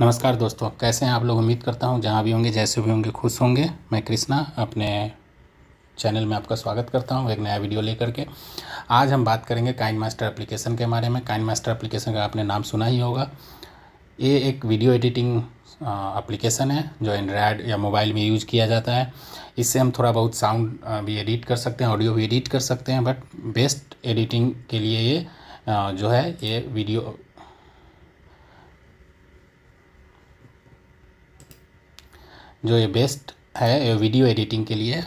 नमस्कार दोस्तों कैसे हैं आप लोग उम्मीद करता हूँ जहाँ भी होंगे जैसे भी होंगे खुश होंगे मैं कृष्णा अपने चैनल में आपका स्वागत करता हूँ एक नया वीडियो लेकर के आज हम बात करेंगे काइन मास्टर एप्लीकेशन के बारे में काइन मास्टर एप्लीकेशन का आपने नाम सुना ही होगा ये एक वीडियो एडिटिंग एप्लीकेशन है जो एंड्रॉयड या मोबाइल में यूज किया जाता है इससे हम थोड़ा बहुत साउंड भी एडिट कर सकते हैं ऑडियो भी एडिट कर सकते हैं बट बेस्ट एडिटिंग के लिए ये जो है ये वीडियो जो ये बेस्ट है वीडियो एडिटिंग के लिए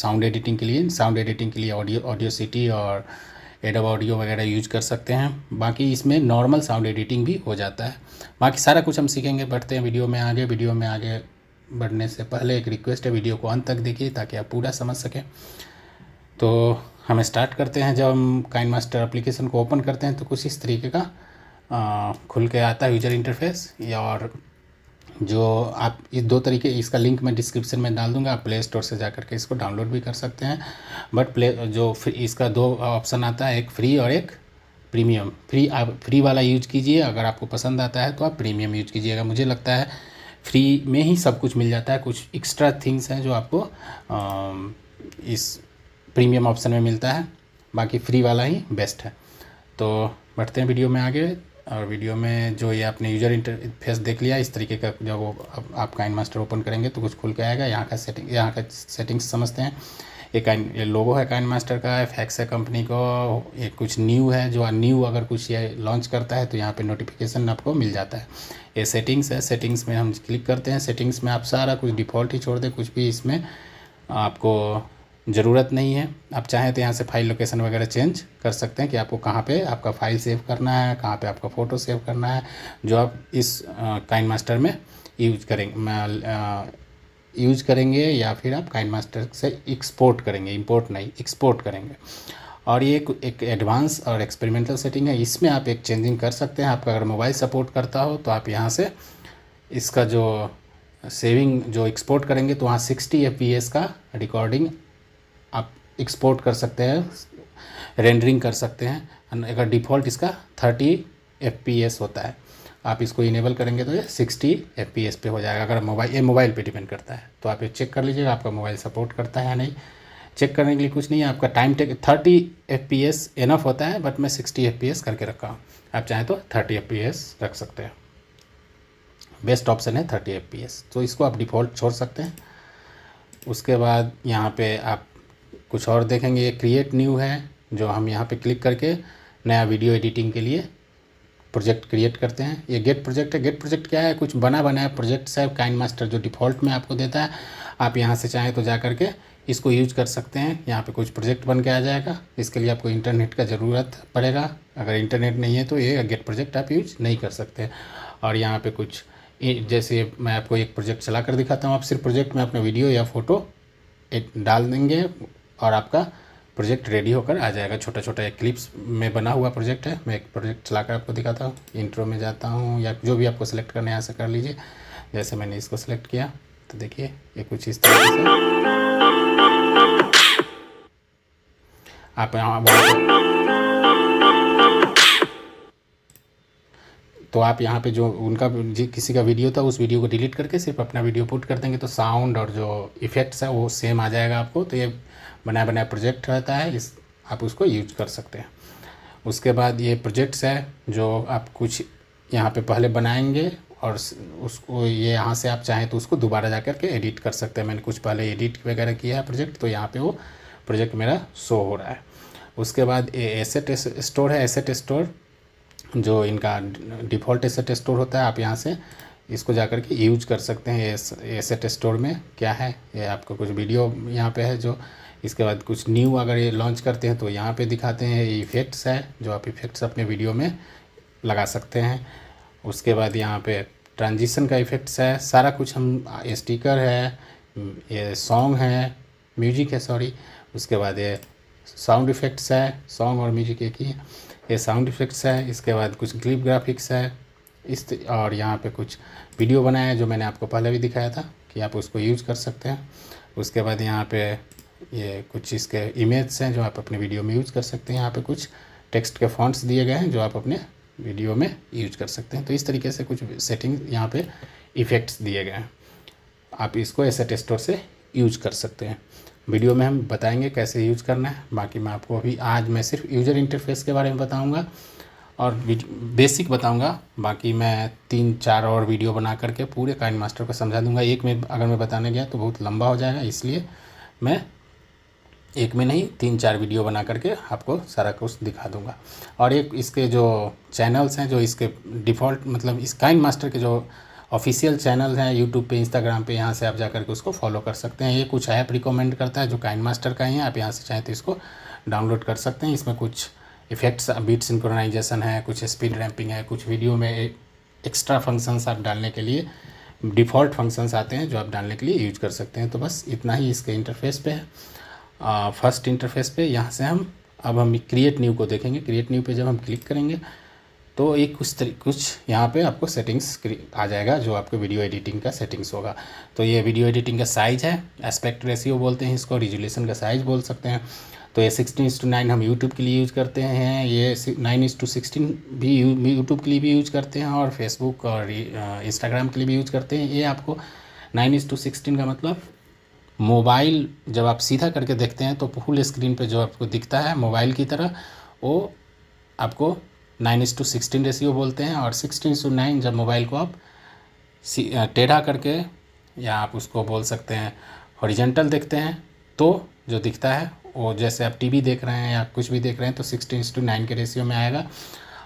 साउंड एडिटिंग के लिए साउंड एडिटिंग के लिए ऑडियो ऑडियो सिटी और एडब ऑडियो वगैरह यूज कर सकते हैं बाकी इसमें नॉर्मल साउंड एडिटिंग भी हो जाता है बाकी सारा कुछ हम सीखेंगे बढ़ते हैं वीडियो में आगे वीडियो में आगे बढ़ने से पहले एक रिक्वेस्ट है वीडियो को अंत तक देखिए ताकि आप पूरा समझ सकें तो हम स्टार्ट करते हैं जब हम काइन मास्टर एप्लीकेशन को ओपन करते हैं तो कुछ इस तरीके का खुल के आता है यूजर इंटरफेस या और जो आप ये दो तरीके इसका लिंक मैं डिस्क्रिप्शन में डाल दूंगा आप प्ले स्टोर से जा करके के इसको डाउनलोड भी कर सकते हैं बट प्ले जो इसका दो ऑप्शन आता है एक फ्री और एक प्रीमियम फ्री आप फ्री वाला यूज कीजिए अगर आपको पसंद आता है तो आप प्रीमियम यूज कीजिएगा मुझे लगता है फ्री में ही सब कुछ मिल जाता है कुछ एक्स्ट्रा थिंग्स हैं जो आपको आ, इस प्रीमियम ऑप्शन में मिलता है बाकी फ्री वाला ही बेस्ट है तो बढ़ते हैं वीडियो में आगे और वीडियो में जो ये आपने यूजर इंटरफेस देख लिया इस तरीके का जब वो आप काइन मास्टर ओपन करेंगे तो कुछ खुल के आएगा यहाँ का सेटिंग यहाँ का सेटिंग्स समझते हैं ये काइन ये लोगो है काइन मास्टर का फैक्स है कंपनी को ये कुछ न्यू है जो न्यू अगर कुछ ये लॉन्च करता है तो यहाँ पे नोटिफिकेशन आपको मिल जाता है ये सेटिंग्स है सेटिंग्स में हम क्लिक करते हैं सेटिंग्स में आप सारा कुछ डिफ़ॉल्ट ही छोड़ दें कुछ भी इसमें आपको ज़रूरत नहीं है आप चाहें तो यहाँ से फाइल लोकेशन वगैरह चेंज कर सकते हैं कि आपको कहाँ पे आपका फाइल सेव करना है कहाँ पे आपका फ़ोटो सेव करना है जो आप इस काइन मास्टर में यूज करेंगे यूज करेंगे या फिर आप काइन मास्टर से एक्सपोर्ट करेंगे इंपोर्ट नहीं एक्सपोर्ट करेंगे और ये एक, एडवांस और एक्सपेरिमेंटल सेटिंग है इसमें आप एक चेंजिंग कर सकते हैं आपका अगर मोबाइल सपोर्ट करता हो तो आप यहाँ से इसका जो सेविंग जो एक्सपोर्ट करेंगे तो वहाँ सिक्सटी एफ का रिकॉर्डिंग आप एक्सपोर्ट कर सकते हैं रेंडरिंग कर सकते हैं अगर डिफ़ॉल्ट इसका थर्टी एफ होता है आप इसको इनेबल करेंगे तो ये सिक्सटी एफ पे हो जाएगा अगर मोबाइल ये मोबाइल पे डिपेंड करता है तो आप ये चेक कर लीजिएगा आपका मोबाइल सपोर्ट करता है या नहीं चेक करने के लिए कुछ नहीं है आपका time take thirty F P S enough होता है बट मैं सिक्सटी एफ पी एस करके रखा हूँ आप चाहें तो थर्टी एफ पी एस रख सकते हैं बेस्ट ऑप्शन है थर्टी एफ पी एस तो इसको आप डिफ़ॉल्ट छोड़ सकते हैं उसके बाद यहाँ पे आप कुछ और देखेंगे ये क्रिएट न्यू है जो हम यहाँ पे क्लिक करके नया वीडियो एडिटिंग के लिए प्रोजेक्ट क्रिएट करते हैं ये गेट प्रोजेक्ट है गेट प्रोजेक्ट क्या है कुछ बना बनाया प्रोजेक्ट है काइन मास्टर जो डिफ़ॉल्ट में आपको देता है आप यहाँ से चाहें तो जा करके इसको यूज कर सकते हैं यहाँ पे कुछ प्रोजेक्ट बन के आ जाएगा इसके लिए आपको इंटरनेट का ज़रूरत पड़ेगा अगर इंटरनेट नहीं है तो ये गेट प्रोजेक्ट आप यूज नहीं कर सकते और यहाँ पर कुछ जैसे मैं आपको एक प्रोजेक्ट चला कर दिखाता हूँ आप सिर्फ प्रोजेक्ट में अपना वीडियो या फोटो डाल देंगे और आपका प्रोजेक्ट रेडी होकर आ जाएगा छोटा छोटा एक क्लिप्स में बना हुआ प्रोजेक्ट है मैं एक प्रोजेक्ट चला कर आपको दिखाता हूँ इंट्रो में जाता हूँ या जो भी आपको सेलेक्ट करना है यहाँ से कर लीजिए जैसे मैंने इसको सेलेक्ट किया तो देखिए ये कुछ इस तरह से आप यहाँ तो आप यहाँ पे जो उनका किसी का वीडियो था उस वीडियो को डिलीट करके सिर्फ अपना वीडियो पुट कर देंगे तो साउंड और जो इफ़ेक्ट्स है वो सेम आ जाएगा आपको तो ये बनाया बनाया प्रोजेक्ट रहता है इस आप उसको यूज कर सकते हैं उसके बाद ये प्रोजेक्ट्स है जो आप कुछ यहाँ पे पहले बनाएंगे और उसको ये यहाँ से आप चाहें तो उसको दोबारा जा कर के एडिट कर सकते हैं मैंने कुछ पहले एडिट वगैरह किया है प्रोजेक्ट तो यहाँ पे वो प्रोजेक्ट मेरा शो हो रहा है उसके बाद ये एसेट स्टोर है एसेट स्टोर जो इनका डिफ़ॉल्ट एसेट स्टोर होता है आप यहाँ से इसको जा कर के यूज कर सकते हैं एसेट स्टोर में क्या है ये आपका कुछ वीडियो यहाँ पे है जो इसके बाद कुछ न्यू अगर ये लॉन्च करते हैं तो यहाँ पे दिखाते हैं ये इफ़ेक्ट्स है जो आप इफ़ेक्ट्स अपने वीडियो में लगा सकते हैं उसके बाद यहाँ पे ट्रांजिशन का इफ़ेक्ट्स है सारा कुछ हम स्टिकर है ये सॉन्ग है म्यूजिक है सॉरी उसके बाद ये साउंड इफ़ेक्ट्स है सॉन्ग और म्यूजिक एक ही ये साउंड इफ़ेक्ट्स है इसके बाद कुछ क्लिप ग्राफिक्स है इस और यहाँ पे कुछ वीडियो बनाया है जो मैंने आपको पहले भी दिखाया था कि आप उसको यूज़ कर सकते हैं उसके बाद यहाँ पे ये कुछ इसके इमेज हैं जो आप अपने वीडियो में यूज़ कर सकते हैं यहाँ पे कुछ टेक्स्ट के फॉन्ट्स दिए गए हैं जो आप अपने वीडियो में यूज कर सकते हैं तो इस तरीके से कुछ सेटिंग यहाँ पे इफ़ेक्ट्स दिए गए हैं आप इसको ऐसे स्टोर से यूज कर सकते हैं वीडियो में हम बताएंगे कैसे यूज करना है बाकी मैं आपको अभी आज मैं सिर्फ यूजर इंटरफेस के बारे में बताऊँगा और बेसिक बताऊंगा बाकी मैं तीन चार और वीडियो बना करके पूरे काइन मास्टर को समझा दूंगा एक में अगर मैं बताने गया तो बहुत लंबा हो जाएगा इसलिए मैं एक में नहीं तीन चार वीडियो बना करके आपको सारा कुछ दिखा दूंगा और एक इसके जो चैनल्स हैं जो इसके डिफ़ॉल्ट मतलब इस काइन मास्टर के जो ऑफिशियल चैनल हैं यूट्यूब पे इंस्टाग्राम पे यहाँ से आप जा करके उसको फॉलो कर सकते हैं ये कुछ ऐप रिकमेंड करता है जो काइन मास्टर का ही है आप यहाँ से चाहें तो इसको डाउनलोड कर सकते हैं इसमें कुछ इफेक्ट्स बीट सिंक्रोनाइजेशन है कुछ स्पीड रैम्पिंग है कुछ वीडियो में एक्स्ट्रा फंक्शंस आप डालने के लिए डिफ़ॉल्ट फंक्शंस आते हैं जो आप डालने के लिए यूज कर सकते हैं तो बस इतना ही इसके इंटरफेस पे है फर्स्ट इंटरफेस पे यहाँ से हम अब हम क्रिएट न्यू को देखेंगे क्रिएट न्यू पे जब हम क्लिक करेंगे तो ये कुछ कुछ यहाँ पे आपको सेटिंग्स आ जाएगा जो आपके वीडियो एडिटिंग का सेटिंग्स होगा तो ये वीडियो एडिटिंग का साइज़ है एस्पेक्ट रेशियो बोलते हैं इसको रिजुलेशन का साइज़ बोल सकते हैं तो ये सिक्सटीन इंस टू नाइन हम यूट्यूब के लिए यूज़ करते हैं ये नाइन इंस टू सिक्सटीन भी यूट्यूब के लिए भी यूज़ करते हैं और फेसबुक और इंस्टाग्राम के लिए भी यूज़ करते हैं ये आपको नाइन इंस टू सिक्सटीन का मतलब मोबाइल जब आप सीधा करके देखते हैं तो फुल स्क्रीन पे जो आपको दिखता है मोबाइल की तरह वो आपको नाइन इस टू सिक्सटीन रेशियो बोलते हैं और सिक्सटीन टू नाइन जब मोबाइल को आप टेढ़ा करके या आप उसको बोल सकते हैं हॉरिजेंटल देखते हैं तो जो दिखता है वो जैसे आप टीवी देख रहे हैं या कुछ भी देख रहे हैं तो सिक्सटीन टू नाइन के रेशियो में आएगा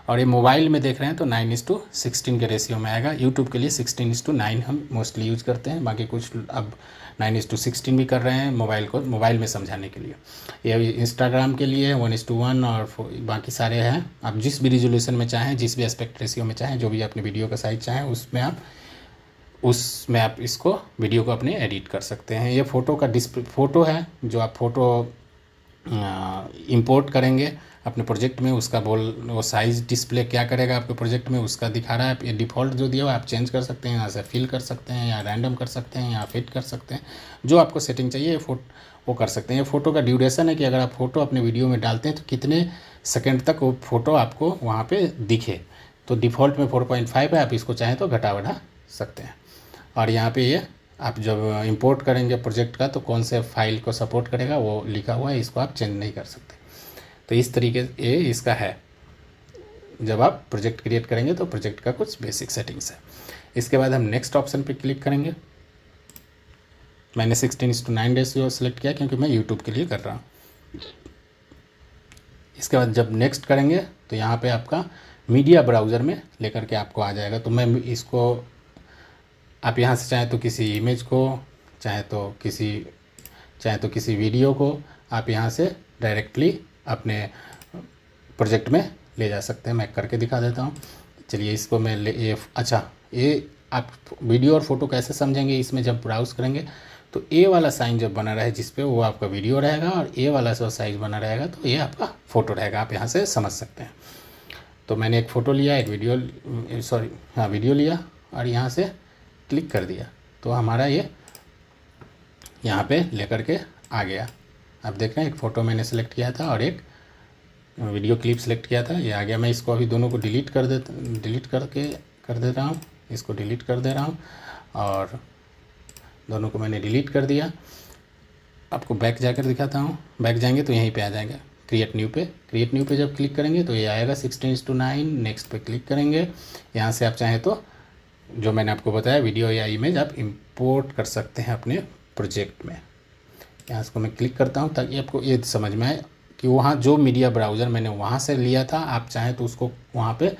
और ये मोबाइल में देख रहे हैं तो नाइन इस टू सिक्सटीन के रेशियो में आएगा यूट्यूब के लिए सिक्सटीन इस टू नाइन हम मोस्टली यूज करते हैं बाकी कुछ अब नाइन इज टू सिक्सटीन भी कर रहे हैं मोबाइल को मोबाइल में समझाने के लिए ये इंस्टाग्राम के लिए वन इज टू वन और बाकी सारे हैं आप जिस भी रिजोल्यूशन में चाहें जिस भी एस्पेक्ट रेशियो में चाहें जो भी अपने वीडियो का साइज चाहें उसमें आप उसमें आप इसको वीडियो को अपने एडिट कर सकते हैं ये फ़ोटो का डिस्प्ले फ़ोटो है जो आप फ़ोटो इम्पोर्ट करेंगे अपने प्रोजेक्ट में उसका बोल वो साइज़ डिस्प्ले क्या करेगा आपके प्रोजेक्ट में उसका दिखा रहा है डिफ़ॉल्ट जो दिया हुआ आप चेंज कर सकते हैं यहाँ से फिल कर सकते हैं या रैंडम कर सकते हैं या फिट कर सकते हैं जो आपको सेटिंग चाहिए फोट वो कर सकते हैं ये फ़ोटो का ड्यूरेशन है कि अगर आप फ़ोटो अपने वीडियो में डालते हैं तो कितने सेकेंड तक वो फ़ोटो आपको वहाँ पर दिखे तो डिफ़ॉल्ट में फोर है आप इसको चाहें तो घटा बढ़ा सकते हैं और यहाँ पर ये आप जब इम्पोर्ट करेंगे प्रोजेक्ट का तो कौन से फाइल को सपोर्ट करेगा वो लिखा हुआ है इसको आप चेंज नहीं कर सकते तो इस तरीके ये इसका है जब आप प्रोजेक्ट क्रिएट करेंगे तो प्रोजेक्ट का कुछ बेसिक सेटिंग्स है इसके बाद हम नेक्स्ट ऑप्शन पे क्लिक करेंगे मैंने सिक्सटीन इस टू नाइन को सेलेक्ट किया क्योंकि मैं यूट्यूब के लिए कर रहा हूँ इसके बाद जब नेक्स्ट करेंगे तो यहाँ पे आपका मीडिया ब्राउज़र में लेकर के आपको आ जाएगा तो मैं इसको आप यहाँ से चाहे तो किसी इमेज को चाहे तो किसी चाहे तो किसी वीडियो को आप यहाँ से डायरेक्टली अपने प्रोजेक्ट में ले जा सकते हैं मैं करके दिखा देता हूँ चलिए इसको मैं ले ये अच्छा ये आप वीडियो और फोटो कैसे समझेंगे इसमें जब ब्राउज़ करेंगे तो ए वाला साइन जब बना रहे जिसपे वो आपका वीडियो रहेगा और ए वाला जो साइज बना रहेगा तो ये आपका फ़ोटो रहेगा आप यहाँ से समझ सकते हैं तो मैंने एक फ़ोटो लिया एक वीडियो सॉरी हाँ वीडियो लिया और यहाँ से क्लिक कर दिया तो हमारा ये यहाँ पे लेकर के आ गया आप देख रहे हैं एक फ़ोटो मैंने सेलेक्ट किया था और एक वीडियो क्लिप सेलेक्ट किया था ये आ गया मैं इसको अभी दोनों को डिलीट कर दे डिलीट करके कर दे रहा हूँ इसको डिलीट कर दे रहा हूँ और दोनों को मैंने डिलीट कर दिया आपको बैक जाकर दिखाता हूँ बैक जाएंगे तो यहीं पे आ जाएगा क्रिएट न्यू पे क्रिएट न्यू पे जब क्लिक करेंगे तो ये आएगा सिक्सटीन टू नाइन नेक्स्ट पे क्लिक करेंगे यहाँ से आप चाहें तो जो मैंने आपको बताया वीडियो या इमेज आप इम्पोर्ट कर सकते हैं अपने प्रोजेक्ट में यहाँ इसको मैं क्लिक करता हूँ ताकि आपको ये समझ में आए कि वहाँ जो मीडिया ब्राउज़र मैंने वहाँ से लिया था आप चाहें तो उसको वहाँ पे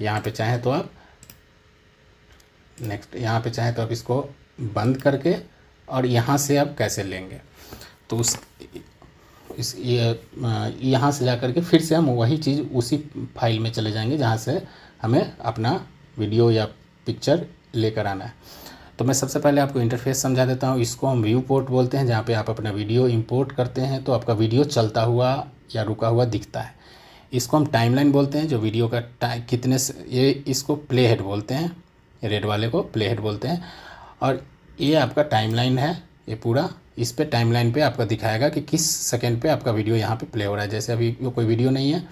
यहाँ पे चाहें तो आप नेक्स्ट यहाँ पे चाहें तो आप इसको बंद करके और यहाँ से आप कैसे लेंगे तो उस इस ये यहाँ से जा करके फिर से हम वही चीज़ उसी फाइल में चले जाएंगे जहाँ से हमें अपना वीडियो या पिक्चर लेकर आना है तो मैं सबसे पहले आपको इंटरफेस समझा देता हूँ इसको हम व्यू पोर्ट बोलते हैं जहाँ पे आप अपना वीडियो इंपोर्ट करते हैं तो आपका वीडियो चलता हुआ या रुका हुआ दिखता है इसको हम टाइमलाइन बोलते हैं जो वीडियो का कितने ये इसको प्ले हेड बोलते हैं रेड वाले को प्ले हेड बोलते हैं और ये आपका टाइमलाइन है ये पूरा इस पर लाइन पर आपका दिखाएगा कि किस सेकेंड पर आपका वीडियो यहाँ पर प्ले हो रहा है जैसे अभी कोई वीडियो नहीं है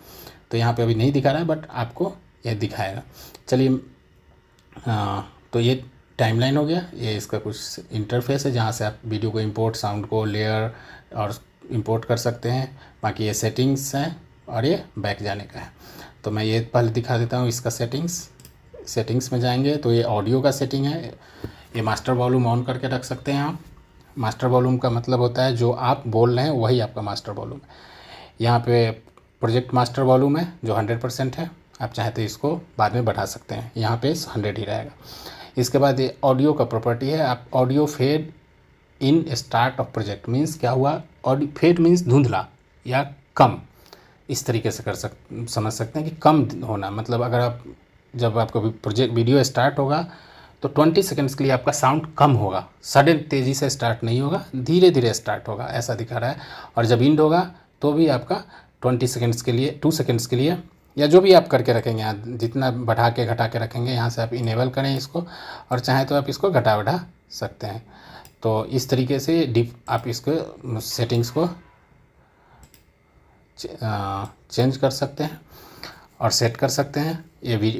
तो यहाँ पर अभी नहीं दिखा रहा है बट आपको यह दिखाएगा चलिए हाँ, तो ये टाइमलाइन हो गया ये इसका कुछ इंटरफेस है जहाँ से आप वीडियो को इंपोर्ट साउंड को लेयर और इंपोर्ट कर सकते हैं बाकी ये सेटिंग्स हैं और ये बैक जाने का है तो मैं ये पहले दिखा देता हूँ इसका सेटिंग्स सेटिंग्स में जाएंगे तो ये ऑडियो का सेटिंग है ये मास्टर वॉलूम ऑन करके रख सकते हैं आप मास्टर वॉलूम का मतलब होता है जो आप बोल रहे हैं वही आपका मास्टर वॉलूम है यहाँ पे प्रोजेक्ट मास्टर वॉलूम है जो हंड्रेड परसेंट है आप चाहे तो इसको बाद में बढ़ा सकते हैं यहाँ पे हंड्रेड ही रहेगा इसके बाद ये ऑडियो का प्रॉपर्टी है आप audio fade in start of project means क्या हुआ ऑडियो फेड मीन्स धुंधला या कम इस तरीके से कर सक समझ सकते हैं कि कम होना मतलब अगर आप जब आपका प्रोजेक्ट वीडियो स्टार्ट होगा तो 20 सेकंड्स के लिए आपका साउंड कम होगा सडन तेज़ी से स्टार्ट नहीं होगा धीरे धीरे स्टार्ट होगा ऐसा दिखा रहा है और जब इंड होगा तो भी आपका 20 सेकंड्स के लिए 2 सेकंड्स के लिए या जो भी आप करके रखेंगे यहाँ जितना बढ़ा के घटा के रखेंगे यहाँ से आप इनेबल करें इसको और चाहें तो आप इसको घटा बढ़ा सकते हैं तो इस तरीके से डिप आप इसको सेटिंग्स को चेंज कर सकते हैं और सेट कर सकते हैं ये भी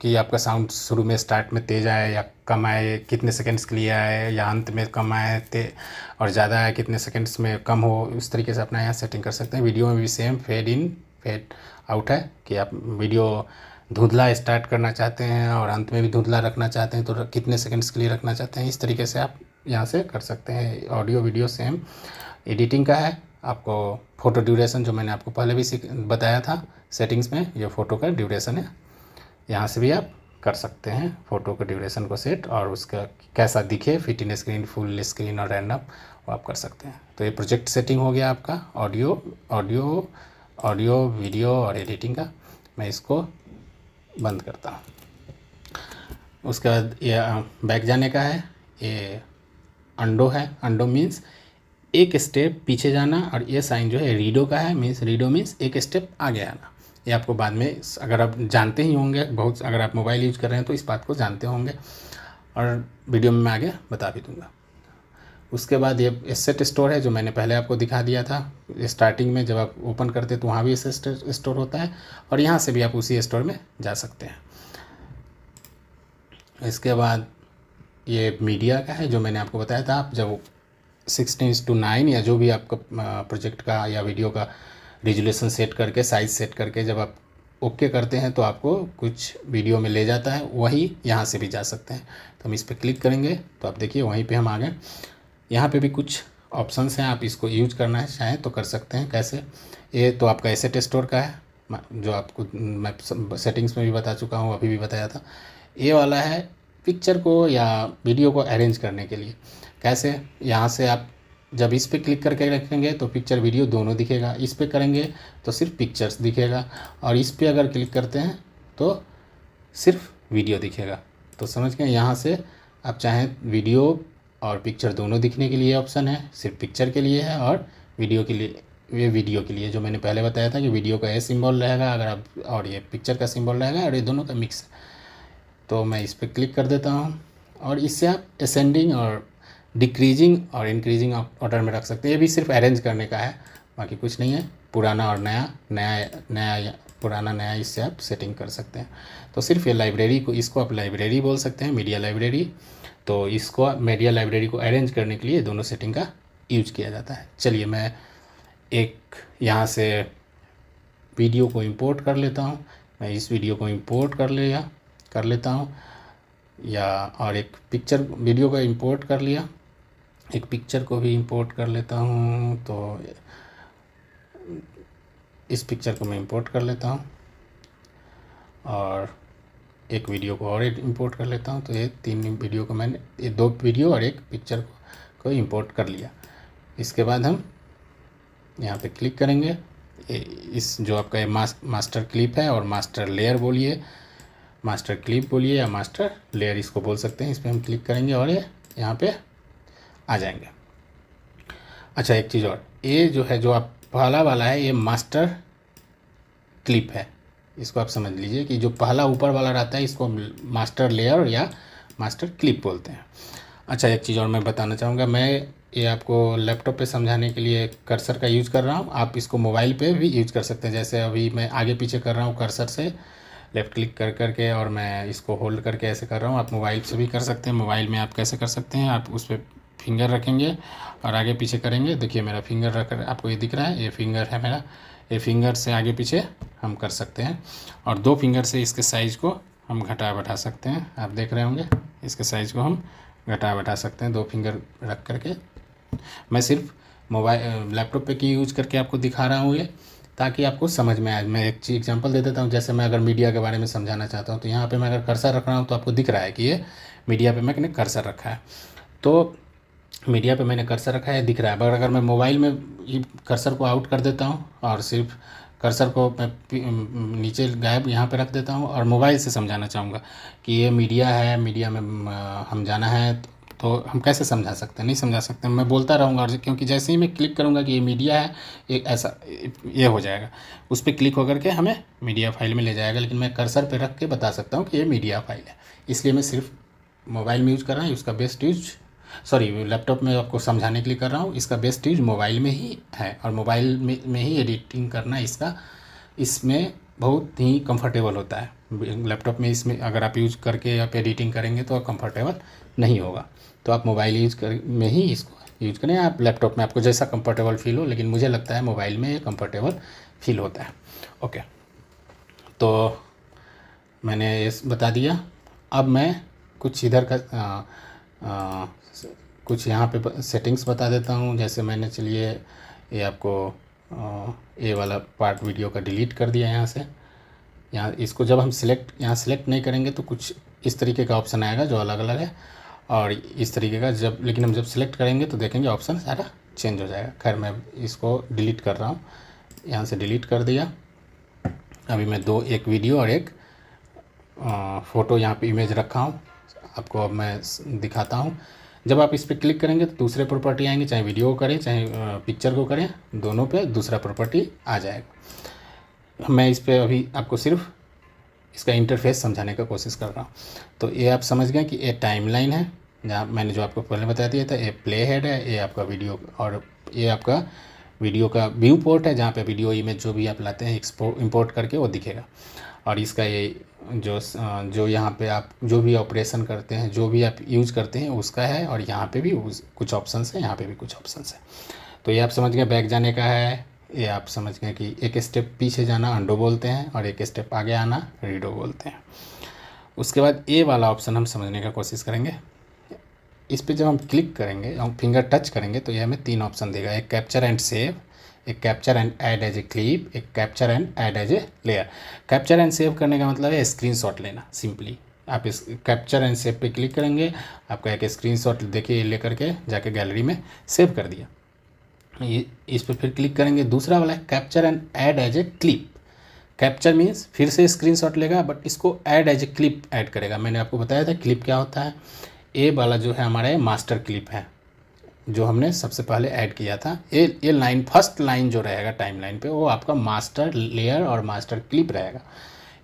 कि आपका साउंड शुरू में स्टार्ट में तेज़ आए या कम आए कितने सेकंड्स के लिए आए या अंत में कम आए ते और ज़्यादा आए कितने सेकंड्स में कम हो उस तरीके से अपना यहाँ सेटिंग कर सकते हैं वीडियो में भी same fade in fade out है कि आप वीडियो धुंधला स्टार्ट करना चाहते हैं और अंत में भी धुंधला रखना चाहते हैं तो कितने सेकंड्स के लिए रखना चाहते हैं इस तरीके से आप यहाँ से कर सकते हैं ऑडियो वीडियो सेम एडिटिंग का है आपको फ़ोटो ड्यूरेशन जो मैंने आपको पहले भी बताया था सेटिंग्स में ये फ़ोटो का ड्यूरेशन है यहाँ से भी आप कर सकते हैं फ़ोटो के ड्यूरेशन को सेट और उसका कैसा दिखे fit in screen full screen और रैंडम वो आप कर सकते हैं तो ये प्रोजेक्ट सेटिंग हो गया आपका ऑडियो ऑडियो ऑडियो वीडियो और एडिटिंग का मैं इसको बंद करता हूँ उसके बाद ये बैक जाने का है ये अंडो है अंडो मीन्स एक स्टेप पीछे जाना और ये साइन जो है रीडो का है मीन्स रीडो मीन्स एक स्टेप आगे आना ये आपको बाद में अगर आप जानते ही होंगे बहुत अगर आप मोबाइल यूज कर रहे हैं तो इस बात को जानते होंगे और वीडियो में मैं आगे बता भी दूंगा उसके बाद ये एसेट स्टोर है जो मैंने पहले आपको दिखा दिया था स्टार्टिंग में जब आप ओपन करते तो वहाँ भी एसेट स्टोर होता है और यहाँ से भी आप उसी स्टोर में जा सकते हैं इसके बाद ये मीडिया का है जो मैंने आपको बताया था आप जब सिक्सटीन टू नाइन या जो भी आपका प्रोजेक्ट का या वीडियो का रेजुलेशन सेट करके साइज़ सेट करके जब आप ओके okay करते हैं तो आपको कुछ वीडियो में ले जाता है वही यहाँ से भी जा सकते हैं तो हम इस पर क्लिक करेंगे तो आप देखिए वहीं पे हम आ गए यहाँ पे भी कुछ ऑप्शंस हैं आप इसको यूज करना है चाहें तो कर सकते हैं कैसे ये तो आपका एसेट स्टोर का है जो आपको मैं सेटिंग्स में भी बता चुका हूँ अभी भी बताया था ये वाला है पिक्चर को या वीडियो को अरेंज करने के लिए कैसे यहाँ से आप जब इस पर क्लिक करके रखेंगे तो पिक्चर वीडियो दोनों दिखेगा इस पर करेंगे तो सिर्फ पिक्चर्स दिखेगा और इस पर अगर क्लिक करते हैं तो सिर्फ वीडियो दिखेगा तो समझ गए यहाँ से आप चाहें वीडियो और पिक्चर दोनों दिखने के लिए ऑप्शन है सिर्फ पिक्चर के लिए है और वीडियो के लिए ये वीडियो के लिए जो मैंने पहले बताया था कि वीडियो का ये सिंबल रहेगा अगर आप और ये पिक्चर का सिंबल रहेगा और ये दोनों का मिक्स तो मैं इस पर क्लिक कर देता हूँ और इससे आप असेंडिंग और डिक्रीजिंग और इंक्रीजिंग ऑर्डर में रख सकते हैं ये भी सिर्फ अरेंज करने का है बाकी कुछ नहीं है पुराना और नया नया नया पुराना नया इससे आप सेटिंग कर सकते हैं तो सिर्फ ये लाइब्रेरी को इसको आप लाइब्रेरी बोल सकते हैं मीडिया लाइब्रेरी तो इसको मीडिया लाइब्रेरी को अरेंज करने के लिए दोनों सेटिंग का यूज किया जाता है चलिए मैं एक यहाँ से वीडियो को इंपोर्ट कर लेता हूँ मैं इस वीडियो को इंपोर्ट कर लिया कर लेता हूँ या और एक पिक्चर वीडियो का इंपोर्ट कर लिया एक पिक्चर को भी इंपोर्ट कर लेता हूँ तो इस पिक्चर को मैं इंपोर्ट कर लेता हूँ और एक वीडियो को और इंपोर्ट कर लेता हूँ तो ये तीन वीडियो को मैंने ये दो वीडियो और एक पिक्चर को इंपोर्ट कर लिया इसके बाद हम यहाँ पे क्लिक करेंगे इस जो आपका ये मास्टर क्लिप है और मास्टर लेयर बोलिए मास्टर क्लिप बोलिए या मास्टर लेयर इसको बोल सकते हैं इस पर हम क्लिक करेंगे और ये यहाँ पर आ जाएंगे अच्छा एक चीज़ और ये जो है जो आप पहला वाला है ये मास्टर क्लिप है इसको आप समझ लीजिए कि जो पहला ऊपर वाला रहता है इसको मास्टर लेयर या मास्टर क्लिप बोलते हैं अच्छा एक चीज़ और मैं बताना चाहूँगा मैं ये आपको लैपटॉप पे समझाने के लिए कर्सर का यूज़ कर रहा हूँ आप इसको मोबाइल पे भी यूज़ कर सकते हैं जैसे अभी मैं आगे पीछे कर रहा हूँ कर्सर से लेफ़्ट क्लिक कर करके और मैं इसको होल्ड करके ऐसे कर रहा हूँ आप मोबाइल से भी कर सकते हैं मोबाइल में आप कैसे कर सकते हैं आप उस पर फिंगर रखेंगे और आगे पीछे करेंगे देखिए मेरा फिंगर रख आपको ये दिख रहा है ये फिंगर है मेरा ये फिंगर से आगे पीछे हम कर सकते हैं और दो फिंगर से इसके साइज़ को हम घटा बैठा सकते हैं आप देख रहे होंगे इसके साइज़ को हम घटा बैठा सकते हैं दो फिंगर रख करके मैं सिर्फ मोबाइल लैपटॉप पे की यूज करके आपको दिखा रहा हूँ ये ताकि आपको समझ में आए मैं एक चीज एग्जांपल दे देता हूँ जैसे मैं अगर मीडिया के बारे में समझाना चाहता हूँ तो यहाँ पे मैं अगर कर्सर रख रहा हूँ तो आपको दिख रहा है कि ये मीडिया पे मैंने कर्सर रखा है तो मीडिया पे मैंने कर्सर रखा है दिख रहा है अगर मैं मोबाइल में कर्सर को आउट कर देता हूँ और सिर्फ कर्सर को मैं नीचे गायब यहाँ पे रख देता हूँ और मोबाइल से समझाना चाहूँगा कि ये मीडिया है मीडिया में हम जाना है तो हम कैसे समझा सकते हैं नहीं समझा सकते मैं बोलता रहूँगा और क्योंकि जैसे ही मैं क्लिक करूँगा कि ये मीडिया है ये ऐसा ये हो जाएगा उस पर क्लिक होकर के हमें मीडिया फाइल में ले जाएगा लेकिन मैं कर्सर पर रख के बता सकता हूँ कि ये मीडिया फाइल है इसलिए मैं सिर्फ मोबाइल में यूज़ कर रहा हूँ उसका बेस्ट यूज सॉरी लैपटॉप में आपको समझाने के लिए कर रहा हूँ इसका बेस्ट चीज़ मोबाइल में ही है और मोबाइल में, में ही एडिटिंग करना इसका इसमें बहुत ही कंफर्टेबल होता है लैपटॉप में इसमें अगर आप यूज करके आप एडिटिंग करेंगे तो आप कंफर्टेबल नहीं होगा तो आप मोबाइल यूज कर में ही इसको यूज करें आप लैपटॉप में आपको जैसा कंफर्टेबल फील हो लेकिन मुझे लगता है मोबाइल में कंफर्टेबल फील होता है ओके तो मैंने ये बता दिया अब मैं कुछ इधर का आ, हाँ। कुछ यहाँ पे सेटिंग्स बता देता हूँ जैसे मैंने चलिए ये आपको ए वाला पार्ट वीडियो का डिलीट कर दिया यहाँ से यहाँ इसको जब हम सिलेक्ट यहाँ सिलेक्ट नहीं करेंगे तो कुछ इस तरीके का ऑप्शन आएगा जो अलग अलग है और इस तरीके का जब लेकिन हम जब सिलेक्ट करेंगे तो देखेंगे ऑप्शन सारा चेंज हो जाएगा खैर मैं इसको डिलीट कर रहा हूँ यहाँ से डिलीट कर दिया अभी मैं दो एक वीडियो और एक आ, फ़ोटो यहाँ पे इमेज रखा हूँ आपको अब मैं दिखाता हूँ जब आप इस पर क्लिक करेंगे तो दूसरे प्रॉपर्टी आएंगे चाहे वीडियो को करें चाहे पिक्चर को करें दोनों पे दूसरा प्रॉपर्टी आ जाएगा मैं इस पर अभी आपको सिर्फ इसका इंटरफेस समझाने का कोशिश कर रहा हूँ तो ये आप समझ गए कि ये टाइमलाइन है जहाँ मैंने जो आपको पहले बता दिया था ये प्ले हेड है ये आपका वीडियो और ये आपका वीडियो का व्यू पोर्ट है जहाँ पे वीडियो इमेज जो भी आप लाते हैं एक्सपोर्ट इम्पोर्ट करके वो दिखेगा और इसका ये जो जो यहाँ पे आप जो भी ऑपरेशन करते हैं जो भी आप यूज़ करते हैं उसका है और यहाँ पे भी कुछ ऑप्शंस हैं यहाँ पे भी कुछ ऑप्शंस हैं तो ये आप समझ गए बैक जाने का है ये आप समझ गए कि एक स्टेप पीछे जाना अंडो बोलते हैं और एक स्टेप आगे आना रीडो बोलते हैं उसके बाद ए वाला ऑप्शन हम समझने का कोशिश करेंगे इस पर जब हम क्लिक करेंगे हम फिंगर टच करेंगे तो ये हमें तीन ऑप्शन देगा एक कैप्चर एंड सेव एक capture and add as a clip एक capture and add as a layer capture and save करने का मतलब है शॉट लेना सिंपली आप इस कैप्चर एंड सेव पे क्लिक करेंगे आपका एक स्क्रीन शॉट देखिए लेकर के जाके गैलरी में सेव कर दिया इस पर फिर क्लिक करेंगे दूसरा वाला है capture and add as a clip capture means फिर से शॉट लेगा बट इसको add as a clip add करेगा मैंने आपको बताया था क्लिप क्या होता है ए वाला जो है हमारा मास्टर क्लिप है जो हमने सबसे पहले ऐड किया था ये ये लाइन फर्स्ट लाइन जो रहेगा टाइम लाइन पे वो आपका मास्टर लेयर और मास्टर क्लिप रहेगा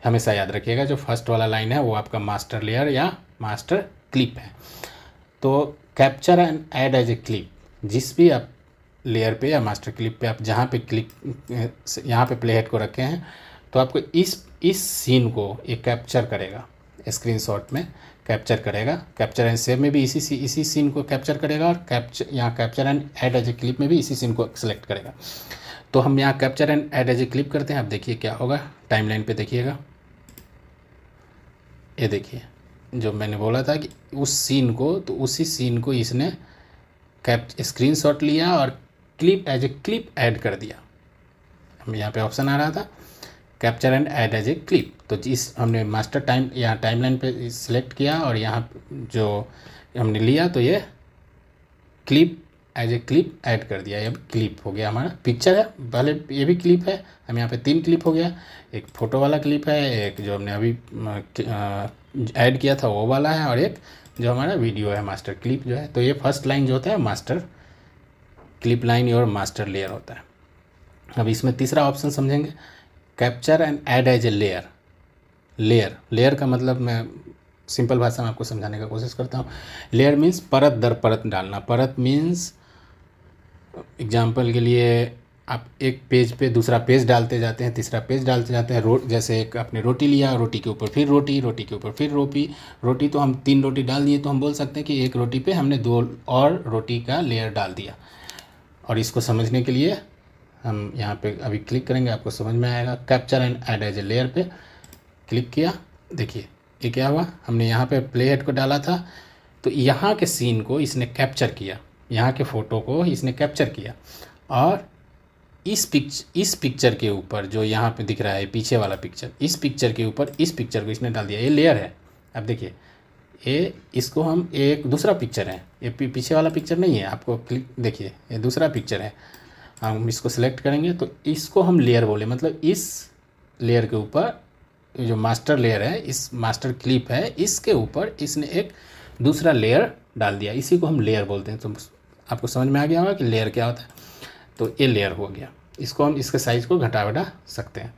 हमेशा याद रखिएगा जो फर्स्ट वाला लाइन है वो आपका मास्टर लेयर या मास्टर क्लिप है तो capture and add as a clip जिस भी आप लेयर पे या मास्टर क्लिप पे आप जहाँ पे क्लिक यहाँ पे प्लेहेड को रखे हैं तो आपको इस इस सीन को ये कैप्चर करेगा स्क्रीनशॉट में कैप्चर करेगा कैप्चर एंड सेव में भी इसी सी इसी सीन को कैप्चर करेगा और कैप्चर यहाँ capture and add as a clip में भी इसी सीन को सेलेक्ट करेगा तो हम यहाँ capture and add as a clip करते हैं आप देखिए क्या होगा टाइमलाइन पे देखिएगा ये देखिए जो मैंने बोला था कि उस सीन को तो उसी सीन को इसने कैप स्क्रीन लिया और clip as a clip add कर दिया हम यहाँ पे ऑप्शन आ रहा था capture and add as a clip तो जिस हमने मास्टर टाइम यहाँ टाइमलाइन पे सिलेक्ट किया और यहाँ जो हमने लिया तो ये clip as a clip add कर दिया ये अब क्लिप हो गया हमारा पिक्चर है पहले ये भी क्लिप है हम यहाँ पे तीन क्लिप हो गया एक फ़ोटो वाला क्लिप है एक जो हमने अभी ऐड किया था वो वाला है और एक जो हमारा वीडियो है मास्टर क्लिप जो है तो ये फर्स्ट लाइन जो होता है मास्टर क्लिप लाइन और मास्टर लेयर होता है अब इसमें तीसरा ऑप्शन समझेंगे capture and add as a layer layer layer का मतलब मैं सिंपल भाषा में आपको समझाने का कोशिश करता हूँ लेयर मीन्स परत दर परत डालना परत मीन्स एग्जाम्पल के लिए आप एक पेज पे दूसरा पेज डालते जाते हैं तीसरा पेज डालते जाते हैं रो जैसे एक आपने रोटी लिया रोटी के ऊपर फिर रोटी रोटी के ऊपर फिर रोटी रोटी तो हम तीन रोटी डाल दिए तो हम बोल सकते हैं कि एक रोटी पे हमने दो और रोटी का लेयर डाल दिया और इसको समझने के लिए हम यहाँ पे अभी क्लिक करेंगे आपको समझ में आएगा capture and add as a layer पे क्लिक किया देखिए ये क्या हुआ हमने यहाँ पे प्ले हेड को डाला था तो यहाँ के सीन को इसने कैप्चर किया यहाँ के फ़ोटो को इसने कैप्चर किया और इस पिक्च इस पिक्चर के ऊपर जो यहाँ पे दिख रहा है पीछे वाला पिक्चर इस पिक्चर के ऊपर इस पिक्चर को इसने डाल दिया ये लेयर है अब देखिए ये इसको हम एक दूसरा पिक्चर है ये पीछे वाला पिक्चर नहीं है आपको क्लिक देखिए ये दूसरा पिक्चर है हम इसको सिलेक्ट करेंगे तो इसको हम लेयर बोले मतलब इस लेयर के ऊपर जो मास्टर लेयर है इस मास्टर क्लिप है इसके ऊपर इसने एक दूसरा लेयर डाल दिया इसी को हम लेयर बोलते हैं तो आपको समझ में आ गया होगा कि लेयर क्या होता है तो ये लेयर हो गया इसको हम इसके साइज़ को घटा घटा सकते हैं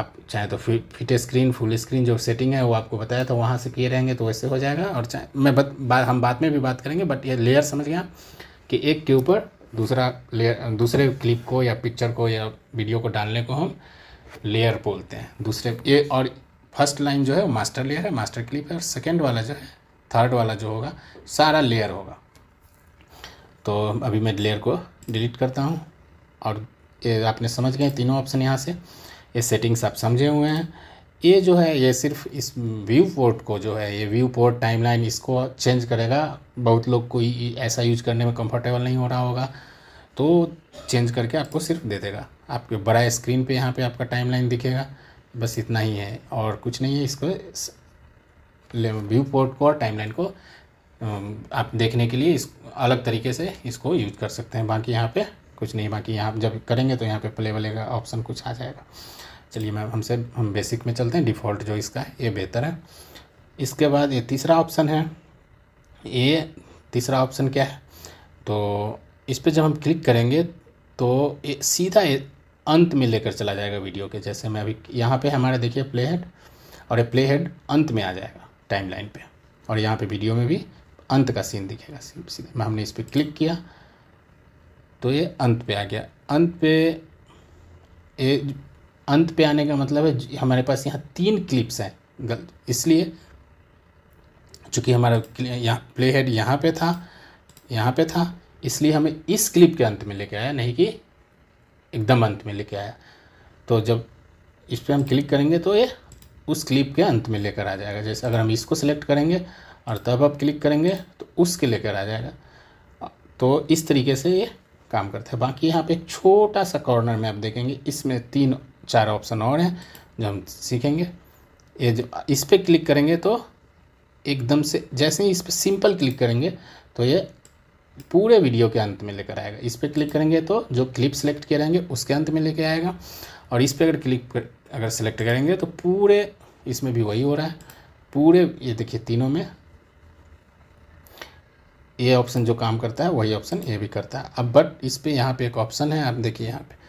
आप चाहे तो फिट स्क्रीन फुल स्क्रीन जो सेटिंग है वो आपको बताया था वहाँ से किए रहेंगे तो वैसे हो जाएगा और चाहे मैं बत, बा, हम बात में भी बात करेंगे बट ये लेयर समझ गया कि एक के ऊपर दूसरा लेयर दूसरे क्लिप को या पिक्चर को या वीडियो को डालने को हम लेयर बोलते हैं दूसरे ये और फर्स्ट लाइन जो है वो मास्टर लेयर है मास्टर क्लिप है और सेकेंड वाला जो है थर्ड वाला जो होगा सारा लेयर होगा तो अभी मैं लेयर को डिलीट करता हूँ और ये आपने समझ गए तीनों ऑप्शन यहाँ से ये सेटिंग्स आप समझे हुए हैं ये जो है ये सिर्फ इस व्यू पोर्ट को जो है ये व्यू पोर्ट टाइमलाइन इसको चेंज करेगा बहुत लोग कोई ऐसा यूज करने में कंफर्टेबल नहीं हो रहा होगा तो चेंज करके आपको सिर्फ दे देगा आपके बड़ा स्क्रीन पे यहाँ पे आपका टाइमलाइन दिखेगा बस इतना ही है और कुछ नहीं है इसको व्यू पोर्ट को और टाइमलाइन को आप देखने के लिए इस अलग तरीके से इसको यूज कर सकते हैं बाकी यहाँ पे कुछ नहीं बाकी यहाँ जब करेंगे तो यहाँ पे प्ले वाले का ऑप्शन कुछ आ जाएगा चलिए मैम हमसे हम बेसिक में चलते हैं डिफ़ॉल्ट जो इसका है ये बेहतर है इसके बाद ये तीसरा ऑप्शन है ये तीसरा ऑप्शन क्या है तो इस पर जब हम क्लिक करेंगे तो ए, सीधा ए, अंत में लेकर चला जाएगा वीडियो के जैसे मैं अभी यहाँ पे हमारा देखिए प्ले हेड और ये प्ले हेड अंत में आ जाएगा टाइम लाइन पर और यहाँ पे वीडियो में भी अंत का सीन दिखेगा सीधे हमने इस पर क्लिक किया तो ये अंत पे आ गया अंत पे ये अंत पे आने का मतलब है हमारे पास यहाँ तीन क्लिप्स हैं गलत इसलिए चूँकि हमारा यहाँ प्ले हेड यहाँ पर था यहाँ पर था इसलिए हमें इस क्लिप के अंत में लेके आया नहीं कि एकदम अंत में लेके आया तो जब इस पर हम क्लिक करेंगे तो ये उस क्लिप के अंत में लेकर आ जाएगा जैसे अगर हम इसको सेलेक्ट करेंगे और तब आप क्लिक करेंगे तो उसके लेकर आ जाएगा तो इस तरीके से ये काम करते हैं बाकी यहाँ पे एक छोटा सा कॉर्नर में आप देखेंगे इसमें तीन चार ऑप्शन और हैं जो हम सीखेंगे ये जो इस पर क्लिक करेंगे तो एकदम से जैसे ही इस पर सिंपल क्लिक करेंगे तो ये पूरे वीडियो के अंत में लेकर आएगा इस पर क्लिक करेंगे तो जो क्लिप सेलेक्ट किए रहेंगे उसके अंत में लेकर आएगा और इस पर अगर क्लिक कर, अगर सेलेक्ट करेंगे तो पूरे इसमें भी वही हो रहा है पूरे ये देखिए तीनों में ये ऑप्शन जो काम करता है वही ऑप्शन ये भी करता है अब बट इस पर यहाँ पर एक ऑप्शन है आप देखिए यहाँ पर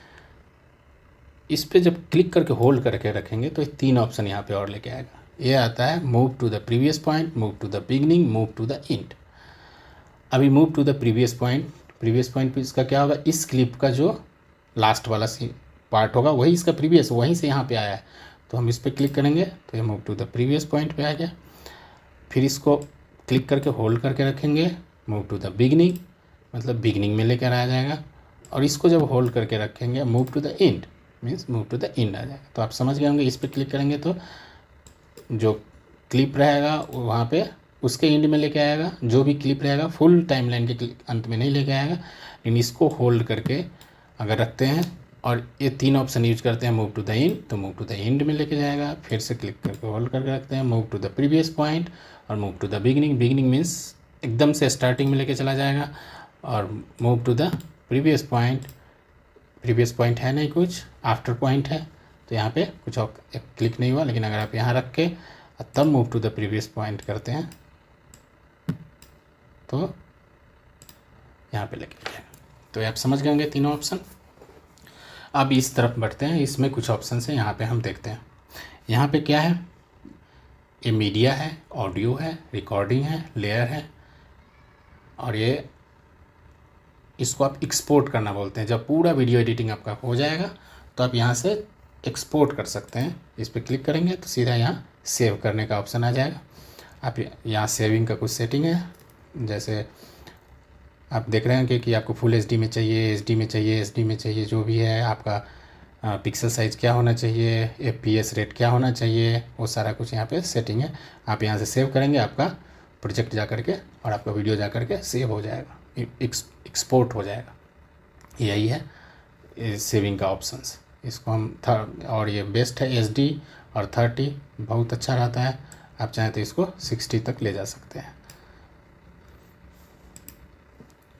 इस पर जब क्लिक करके होल्ड करके रखेंगे तो तीन ऑप्शन यहाँ पे और लेके आएगा ये आता है move to the previous point move to the beginning move to the end अभी move to the previous point previous point पे इसका क्या होगा इस क्लिप का जो लास्ट वाला सी पार्ट होगा वही इसका प्रीवियस वहीं से यहाँ पे आया है तो हम इस पर क्लिक करेंगे तो ये move to the previous point पे आ गया फिर इसको क्लिक करके होल्ड करके रखेंगे मूव टू द बिगनिंग मतलब बिगनिंग में लेकर आ जाएगा और इसको जब होल्ड करके रखेंगे move to the end means move to the end आ जाएगा तो आप समझ गए होंगे इस पर क्लिक करेंगे तो जो क्लिप रहेगा वहाँ पर उसके एंड में लेके आएगा जो भी क्लिप रहेगा फुल टाइमलाइन के अंत में नहीं लेके आएगा लेकिन इसको होल्ड करके अगर रखते हैं और ये तीन ऑप्शन यूज करते हैं मूव टू द एंड तो मूव टू द एंड में लेके जाएगा फिर से क्लिक करके होल्ड करके रखते हैं move to the previous point और move to the beginning beginning means एकदम से स्टार्टिंग में लेके चला जाएगा और move to the previous point previous point है नहीं कुछ आफ्टर पॉइंट है तो यहाँ पे कुछ क्लिक नहीं हुआ लेकिन अगर आप यहाँ रख के तब move to the previous point करते हैं तो यहाँ पे लग जाएगा तो आप समझ गए होंगे तीनों ऑप्शन अब इस तरफ बढ़ते हैं इसमें कुछ ऑप्शन हैं यहाँ पे हम देखते हैं यहाँ पे क्या है ये मीडिया है ऑडियो है रिकॉर्डिंग है लेयर है और ये इसको आप एक्सपोर्ट करना बोलते हैं जब पूरा वीडियो एडिटिंग आपका हो जाएगा तो आप यहाँ से एक्सपोर्ट कर सकते हैं इस पर क्लिक करेंगे तो सीधा यहाँ सेव करने का ऑप्शन आ जाएगा आप यहाँ सेविंग का कुछ सेटिंग है जैसे आप देख रहे हैं कि आपको फुल एच में चाहिए एच में चाहिए एस में चाहिए जो भी है आपका पिक्सल साइज़ क्या होना चाहिए एफ रेट क्या होना चाहिए वो सारा कुछ यहाँ पे सेटिंग है आप यहाँ से सेव करेंगे आपका प्रोजेक्ट जा करके और आपका वीडियो जा करके सेव हो जाएगा एक्सपोर्ट हो जाएगा यही है सेविंग का ऑप्शंस इसको हम थर्ड और ये बेस्ट है एच और थर्टी बहुत अच्छा रहता है आप चाहें तो इसको सिक्सटी तक ले जा सकते हैं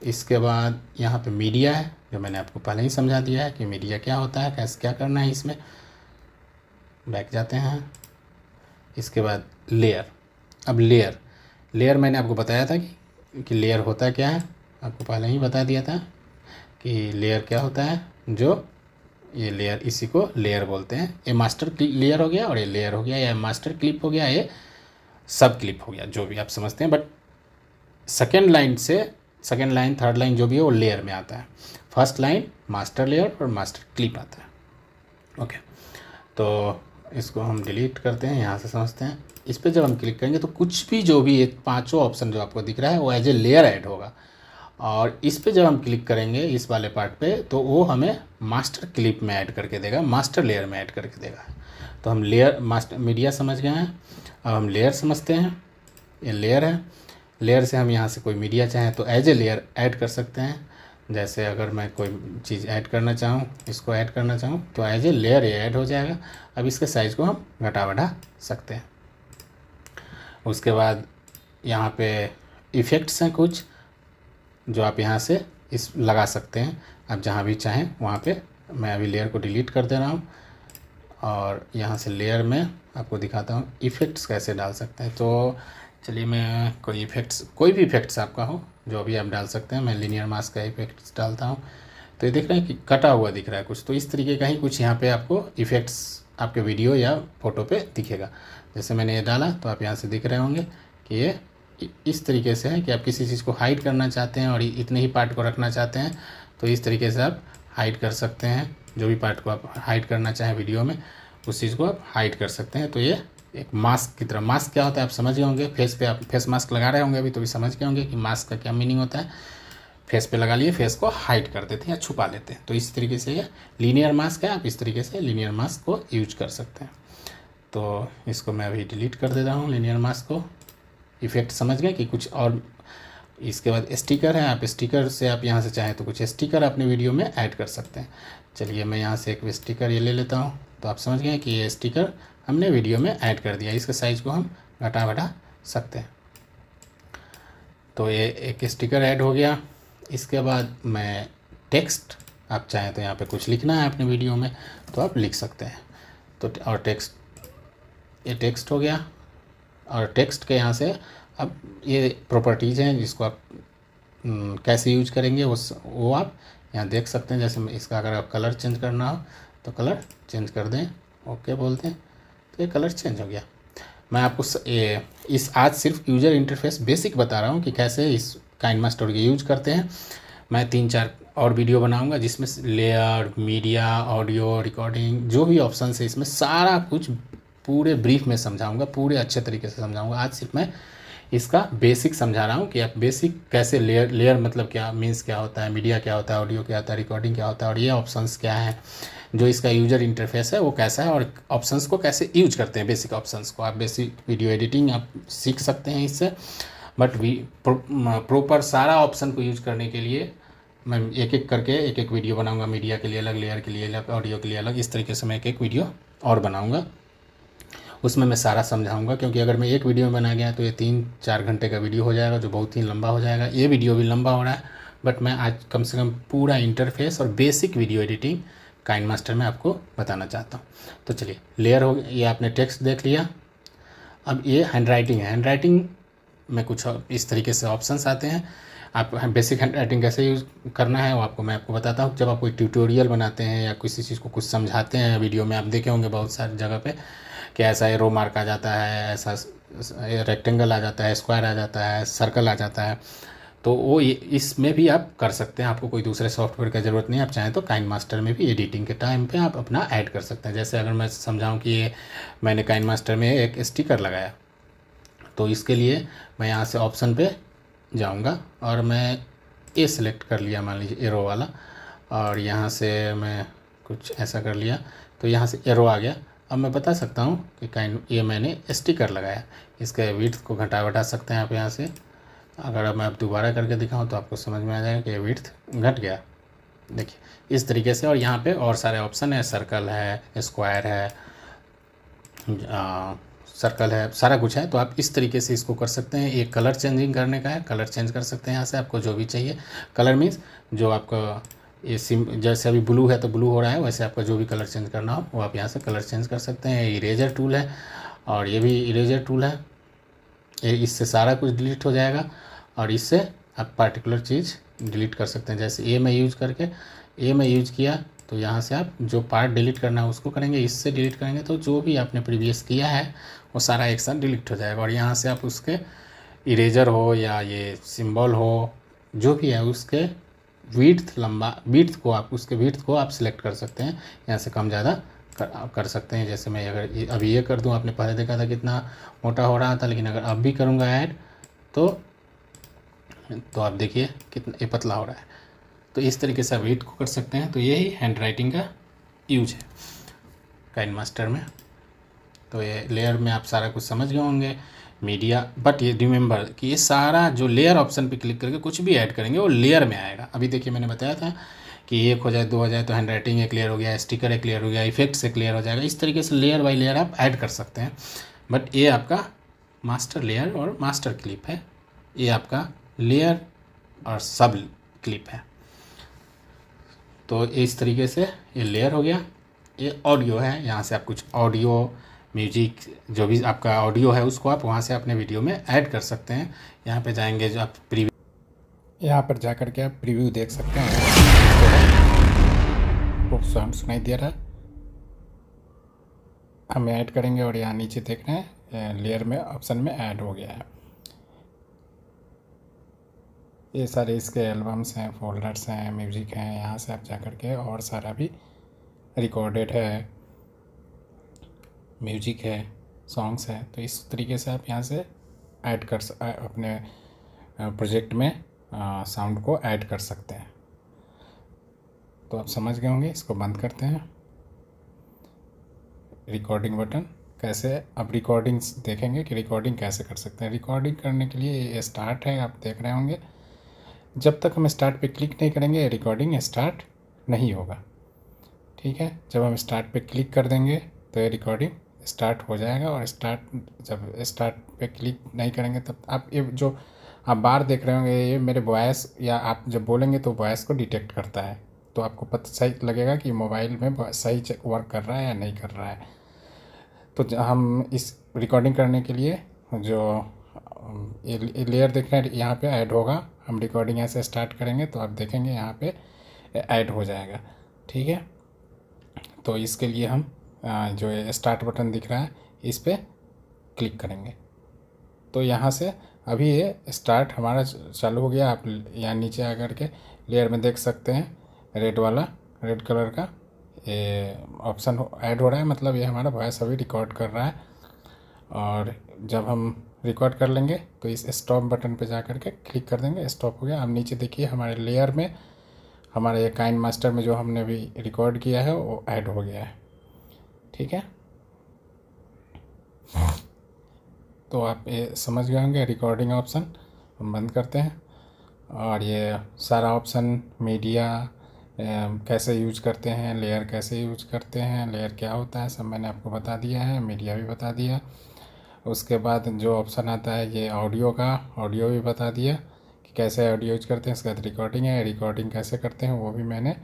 इसके बाद यहाँ पे मीडिया है जो मैंने आपको पहले ही समझा दिया है कि मीडिया क्या होता है कैसे क्या करना है इसमें बैक जाते हैं इसके बाद लेयर अब लेयर लेयर मैंने आपको बताया था कि कि लेयर होता क्या है आपको पहले ही बता दिया था कि लेयर क्या होता है जो ये लेयर इसी को लेयर बोलते हैं ये मास्टर लेयर हो गया और ये लेयर हो गया या मास्टर क्लिप हो गया ये सब क्लिप हो गया जो भी आप समझते हैं बट सेकेंड लाइन से सेकेंड लाइन थर्ड लाइन जो भी है वो लेयर में आता है फर्स्ट लाइन मास्टर लेयर और मास्टर क्लिप आता है ओके तो इसको हम डिलीट करते हैं यहाँ से समझते हैं इस पर जब हम क्लिक करेंगे तो कुछ भी जो भी एक पाँचों ऑप्शन जो आपको दिख रहा है वो एज ए लेयर ऐड होगा और इस पर जब हम क्लिक करेंगे इस वाले पार्ट पे तो वो हमें मास्टर क्लिप में ऐड करके देगा मास्टर लेयर में ऐड करके देगा तो हम लेयर मास्टर मीडिया समझ गए हैं अब हम लेयर समझते हैं ये लेयर है लेयर से हम यहाँ से कोई मीडिया चाहें तो एज ए लेयर ऐड कर सकते हैं जैसे अगर मैं कोई चीज़ ऐड करना चाहूँ इसको ऐड करना चाहूँ तो एज ए लेयर ये ऐड हो जाएगा अब इसके साइज़ को हम घटा बढ़ा सकते हैं उसके बाद यहाँ पे इफ़ेक्ट्स हैं कुछ जो आप यहाँ से इस लगा सकते हैं आप जहाँ भी चाहें वहाँ पे मैं अभी लेयर को डिलीट कर दे रहा हूँ और यहाँ से लेयर में आपको दिखाता हूँ इफ़ेक्ट्स कैसे डाल सकते हैं तो चलिए मैं कोई इफेक्ट्स कोई भी इफेक्ट्स आपका हो जो अभी आप डाल सकते हैं मैं लिनियर मास्क का इफेक्ट्स डालता हूँ तो ये देख रहे हैं कि कटा हुआ दिख रहा है कुछ तो इस तरीके का ही कुछ यहाँ पे आपको इफेक्ट्स आपके वीडियो या फोटो पे दिखेगा जैसे मैंने ये डाला तो आप यहाँ से दिख रहे होंगे कि ये इस तरीके से है कि आप किसी चीज़ को हाइड करना चाहते हैं और इतने ही पार्ट को रखना चाहते हैं तो इस तरीके से आप हाइड कर सकते हैं जो भी पार्ट को आप हाइड करना चाहें वीडियो में उस चीज़ को आप हाइड कर सकते हैं तो ये एक मास्क की तरह मास्क क्या होता है आप समझ गए होंगे फेस पे आप फेस मास्क लगा रहे होंगे अभी तो भी समझ गए होंगे कि मास्क का क्या मीनिंग होता है फेस पे लगा लिए फेस को हाइड कर देते हैं या छुपा लेते हैं तो इस तरीके से ये लीनियर मास्क है आप इस तरीके से लीनियर मास्क को यूज कर सकते हैं तो इसको मैं अभी डिलीट कर दे रहा हूँ लीनियर मास्क को इफेक्ट समझ गए कि कुछ और इसके बाद स्टिकर है आप स्टिकर से आप यहाँ से चाहें तो कुछ स्टिकर अपने वीडियो में ऐड कर सकते हैं चलिए मैं यहाँ से एक स्टिकर ये ले लेता हूँ तो आप समझ गए कि ये स्टिकर हमने वीडियो में ऐड कर दिया इसके साइज़ को हम घटा घटा सकते हैं तो ये एक स्टिकर ऐड हो गया इसके बाद मैं टेक्स्ट आप चाहें तो यहाँ पे कुछ लिखना है अपने वीडियो में तो आप लिख सकते हैं तो और टेक्स्ट ये टेक्स्ट हो गया और टेक्स्ट के यहाँ से अब ये प्रॉपर्टीज़ हैं जिसको आप हम्म, कैसे यूज करेंगे उस वो आप यहाँ देख सकते हैं जैसे इसका अगर आप कलर चेंज करना हो तो कलर चेंज कर दें ओके बोलते हैं तो ये कलर चेंज हो गया मैं आपको स, ए, इस आज सिर्फ यूजर इंटरफेस बेसिक बता रहा हूँ कि कैसे इस काइन मास्टर के यूज करते हैं मैं तीन चार और वीडियो बनाऊंगा जिसमें लेयर मीडिया ऑडियो रिकॉर्डिंग जो भी ऑप्शन है इसमें सारा कुछ पूरे ब्रीफ में समझाऊंगा पूरे अच्छे तरीके से समझाऊंगा आज सिर्फ मैं इसका बेसिक समझा रहा हूँ कि आप बेसिक कैसे लेयर लेयर मतलब क्या मीन्स क्या होता है मीडिया क्या होता है ऑडियो क्या होता है रिकॉर्डिंग क्या होता है और ये ऑप्शंस क्या हैं जो इसका यूजर इंटरफेस है वो कैसा है और ऑप्शंस को कैसे यूज करते हैं बेसिक ऑप्शंस को आप बेसिक वीडियो एडिटिंग आप सीख सकते हैं इससे बट वी प्रॉपर सारा ऑप्शन को यूज करने के लिए मैं एक एक करके एक एक वीडियो बनाऊंगा मीडिया के लिए अलग लेयर के लिए अलग ऑडियो के लिए अलग इस तरीके से मैं एक एक वीडियो और बनाऊंगा उसमें मैं सारा समझाऊंगा क्योंकि अगर मैं एक वीडियो में बना गया तो ये तीन चार घंटे का वीडियो हो जाएगा जो बहुत ही लंबा हो जाएगा ये वीडियो भी लंबा हो रहा है बट मैं आज कम से कम पूरा इंटरफेस और basic video editing kine master में आपको बताना चाहता हूँ तो चलिए लेयर हो गया ये आपने टेक्स्ट देख लिया अब ये हैंड राइटिंग है हैंड राइटिंग में कुछ इस तरीके से ऑप्शंस आते हैं आप बेसिक हैंड राइटिंग कैसे यूज़ करना है वो आपको मैं आपको बताता हूँ जब आप कोई ट्यूटोरियल बनाते हैं या किसी चीज़ को कुछ समझाते हैं वीडियो में आप देखे होंगे बहुत सारी जगह पर कि ऐसा एरो मार्क आ जाता है ऐसा रेक्टेंगल आ जाता है स्क्वायर आ जाता है सर्कल आ जाता है तो वो ये इसमें भी आप कर सकते हैं आपको कोई दूसरे सॉफ्टवेयर की ज़रूरत नहीं आप चाहें तो काइन मास्टर में भी एडिटिंग के टाइम पे आप अपना ऐड कर सकते हैं जैसे अगर मैं समझाऊं कि ये मैंने काइन मास्टर में एक स्टिकर लगाया तो इसके लिए मैं यहाँ से ऑप्शन पे जाऊँगा और मैं ए सेलेक्ट कर लिया मान लीजिए एरो वाला और यहाँ से मैं कुछ ऐसा कर लिया तो यहाँ से एरो आ गया अब मैं बता सकता हूँ कि काइन ये मैंने स्टिकर लगाया इसके विथ को घटा घटा सकते हैं आप यहाँ से अगर अब मैं अब दोबारा करके दिखाऊँ तो आपको समझ में आ जाएगा कि विर्थ घट गया देखिए इस तरीके से और यहाँ पे और सारे ऑप्शन है सर्कल है स्क्वायर है आ, सर्कल है सारा कुछ है तो आप इस तरीके से इसको कर सकते हैं एक कलर चेंजिंग करने का है कलर चेंज कर सकते हैं यहाँ से आपको जो भी चाहिए कलर मीन्स जो आपका ये सिम जैसे अभी ब्लू है तो ब्लू हो रहा है वैसे आपका जो भी कलर चेंज करना हो वो आप यहाँ से कलर चेंज कर सकते हैं इरेजर टूल है और ये भी इरेजर टूल है इससे सारा कुछ डिलीट हो जाएगा और इससे आप पार्टिकुलर चीज़ डिलीट कर सकते हैं जैसे ए में यूज करके ए में यूज किया तो यहाँ से आप जो पार्ट डिलीट करना है उसको करेंगे इससे डिलीट करेंगे तो जो भी आपने प्रीवियस किया है वो सारा एक साथ डिलीट हो जाएगा और यहाँ से आप उसके इरेजर हो या ये सिंबल हो जो भी है उसके वीड्थ लंबा वीड्थ को आप उसके वीड्थ को आप सिलेक्ट कर सकते हैं यहाँ से कम ज़्यादा कर कर सकते हैं जैसे मैं अगर ये, अभी ये कर दूँ आपने पहले देखा था कितना मोटा हो रहा था लेकिन अगर अब भी करूँगा ऐड तो तो आप देखिए कितना ये पतला हो रहा है तो इस तरीके से आप वेट को कर सकते हैं तो यही हैंड राइटिंग का यूज है काइन मास्टर में तो ये लेयर में आप सारा कुछ समझ गए होंगे मीडिया बट ये रिमेंबर कि ये सारा जो लेयर ऑप्शन पे क्लिक करके कुछ भी ऐड करेंगे वो लेयर में आएगा अभी देखिए मैंने बताया था कि एक हो जाए दो हो जाए तो हैंड राइटिंग क्लियर हो गया स्टिकर एक क्लियर हो गया इफेक्ट्स से क्लियर हो जाएगा इस तरीके से लेयर बाई लेयर आप ऐड कर सकते हैं बट ये आपका मास्टर लेयर और मास्टर क्लिप है ये आपका लेयर और सब क्लिप है तो इस तरीके से ये लेयर हो गया ये ऑडियो है यहाँ से आप कुछ ऑडियो म्यूजिक जो भी आपका ऑडियो है उसको आप वहाँ से अपने वीडियो में ऐड कर सकते हैं यहाँ पे जाएंगे जो आप प्रीव्यू यहाँ पर जा कर के आप प्रीव्यू देख सकते हैं आपको साउंड सुनाई दे रहा है हम ऐड करेंगे और यहाँ नीचे देख रहे हैं लेयर में ऑप्शन में ऐड हो गया है ये सारे इसके एल्बम्स हैं फोल्डर्स हैं म्यूज़िक हैं यहाँ से आप जा कर के और सारा भी रिकॉर्डेड है म्यूजिक है सॉन्ग्स है तो इस तरीके से आप यहाँ से ऐड कर अपने प्रोजेक्ट में साउंड को ऐड कर सकते हैं तो आप समझ गए होंगे इसको बंद करते हैं रिकॉर्डिंग बटन कैसे अब रिकॉर्डिंग्स देखेंगे कि रिकॉर्डिंग कैसे कर सकते हैं रिकॉर्डिंग करने के लिए ये स्टार्ट है आप देख रहे होंगे जब तक हम स्टार्ट पे क्लिक नहीं करेंगे रिकॉर्डिंग स्टार्ट नहीं होगा ठीक है जब हम स्टार्ट पे क्लिक कर देंगे तो ये रिकॉर्डिंग स्टार्ट हो जाएगा और स्टार्ट जब स्टार्ट पे क्लिक नहीं करेंगे तब आप ये जो आप बार देख रहे होंगे ये मेरे वॉयस या आप जब बोलेंगे तो वॉयस को डिटेक्ट करता है तो आपको पता सही लगेगा कि मोबाइल में सही वर्क कर रहा है या नहीं कर रहा है तो हम इस रिकॉर्डिंग करने के लिए जो ये लेयर देख रहे हैं यहाँ पे ऐड होगा हम रिकॉर्डिंग यहाँ से स्टार्ट करेंगे तो आप देखेंगे यहाँ पे ऐड हो जाएगा ठीक है तो इसके लिए हम जो स्टार्ट बटन दिख रहा है इस पर क्लिक करेंगे तो यहाँ से अभी ये स्टार्ट हमारा चालू हो गया आप यहाँ नीचे आकर के लेयर में देख सकते हैं रेड वाला रेड कलर का ये ऑप्शन ऐड हो रहा है मतलब ये हमारा वॉइस अभी रिकॉर्ड कर रहा है और जब हम रिकॉर्ड कर लेंगे तो इस स्टॉप बटन पे जा करके क्लिक कर देंगे स्टॉप हो गया अब नीचे देखिए हमारे लेयर में हमारे ये काइन मास्टर में जो हमने अभी रिकॉर्ड किया है वो ऐड हो गया है ठीक है तो आप ये समझ गए होंगे रिकॉर्डिंग ऑप्शन हम बंद करते हैं और ये सारा ऑप्शन मीडिया कैसे यूज करते हैं लेयर कैसे यूज करते हैं लेयर क्या होता है सब मैंने आपको बता दिया है मीडिया भी बता दिया उसके बाद जो ऑप्शन आता है ये ऑडियो का ऑडियो भी बता दिया कि कैसे ऑडियो यूज करते हैं इसके बाद रिकॉर्डिंग है रिकॉर्डिंग कैसे करते हैं वो भी मैंने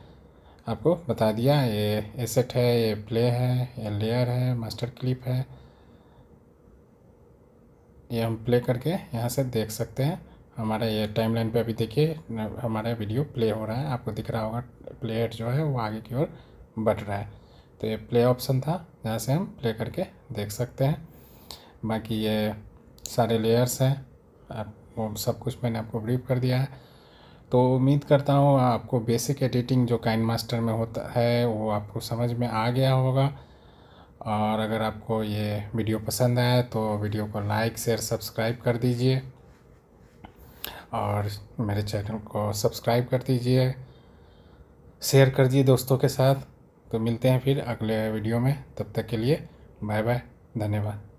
आपको बता दिया ये एसेट है ये प्ले है ये लेयर है मास्टर क्लिप है ये हम प्ले करके यहाँ से देख सकते हैं हमारे ये टाइमलाइन पे अभी देखिए हमारा वीडियो प्ले हो रहा है आपको दिख रहा होगा प्लेट जो है वो आगे की ओर बढ़ रहा है तो ये प्ले ऑप्शन था जहाँ से हम प्ले करके देख सकते हैं बाकी ये सारे लेयर्स हैं आप वो सब कुछ मैंने आपको ब्रीफ कर दिया है तो उम्मीद करता हूँ आपको बेसिक एडिटिंग जो काइन मास्टर में होता है वो आपको समझ में आ गया होगा और अगर आपको ये वीडियो पसंद आए तो वीडियो को लाइक शेयर सब्सक्राइब कर दीजिए और मेरे चैनल को सब्सक्राइब कर दीजिए शेयर कर दिए दोस्तों के साथ तो मिलते हैं फिर अगले वीडियो में तब तक के लिए बाय बाय धन्यवाद